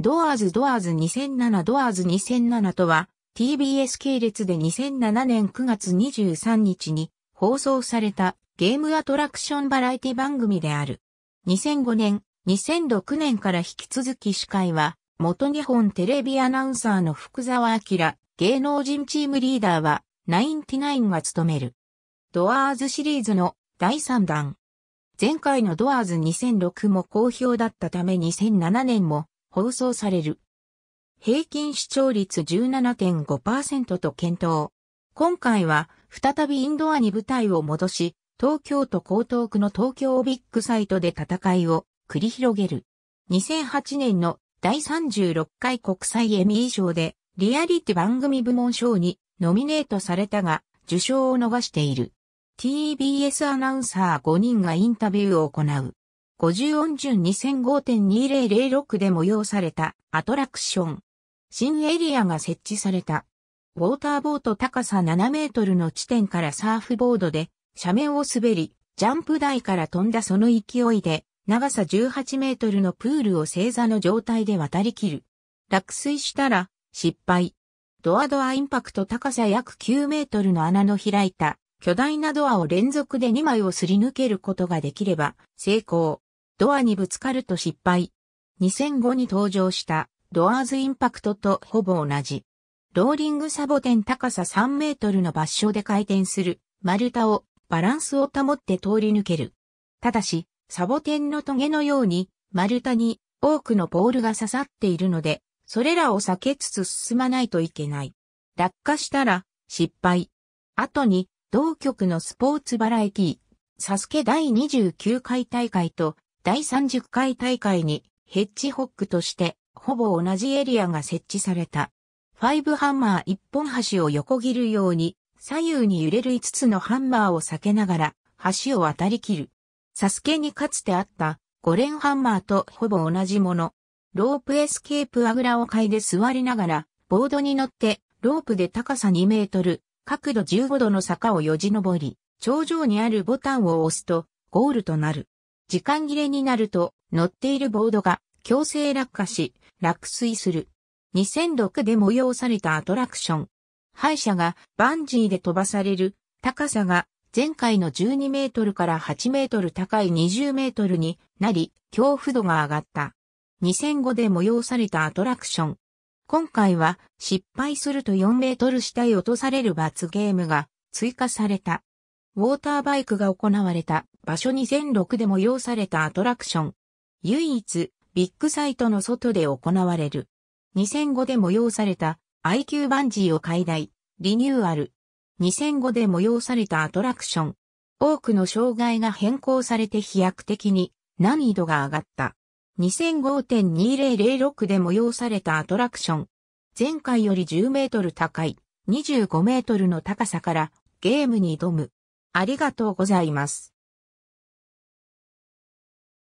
ドアーズドアーズ2007ドアーズ2007とは TBS 系列で2007年9月23日に放送されたゲームアトラクションバラエティ番組である。2005年、2006年から引き続き司会は元日本テレビアナウンサーの福沢明、芸能人チームリーダーはナインティナインが務める。ドアーズシリーズの第3弾。前回のドアーズ2006も好評だったため2007年も放送される。平均視聴率17.5%と検討。今回は再びインドアに舞台を戻し、東京都江東区の東京ビッグサイトで戦いを繰り広げる。2008年の第36回国際エミー賞でリアリティ番組部門賞にノミネートされたが受賞を逃している。TBS アナウンサー5人がインタビューを行う。50音順2005.2006で催されたアトラクション。新エリアが設置された。ウォーターボート高さ7メートルの地点からサーフボードで斜面を滑り、ジャンプ台から飛んだその勢いで長さ18メートルのプールを正座の状態で渡り切る。落水したら失敗。ドアドアインパクト高さ約9メートルの穴の開いた巨大なドアを連続で2枚をすり抜けることができれば成功。ドアにぶつかると失敗。2005に登場したドアーズインパクトとほぼ同じ。ローリングサボテン高さ3メートルの場所で回転する丸太をバランスを保って通り抜ける。ただし、サボテンのトゲのように丸太に多くのボールが刺さっているので、それらを避けつつ進まないといけない。落下したら失敗。後に同局のスポーツバラエティ、サスケ第29回大会と第30回大会にヘッジホックとしてほぼ同じエリアが設置された。ファイブハンマー一本橋を横切るように左右に揺れる5つのハンマーを避けながら橋を渡り切る。サスケにかつてあった5連ハンマーとほぼ同じもの。ロープエスケープあぐらをかいで座りながらボードに乗ってロープで高さ2メートル、角度15度の坂をよじ登り、頂上にあるボタンを押すとゴールとなる。時間切れになると乗っているボードが強制落下し、落水する。2006で催されたアトラクション。敗者がバンジーで飛ばされる高さが前回の12メートルから8メートル高い20メートルになり、恐怖度が上がった。2005で催されたアトラクション。今回は失敗すると4メートル下へ落とされる罰ゲームが追加された。ウォーターバイクが行われた。場所2006で催されたアトラクション。唯一、ビッグサイトの外で行われる。2005で催された IQ バンジーを解体、リニューアル。2005で催されたアトラクション。多くの障害が変更されて飛躍的に難易度が上がった。2005.2006で催されたアトラクション。前回より10メートル高い25メートルの高さからゲームに挑む。ありがとうございます。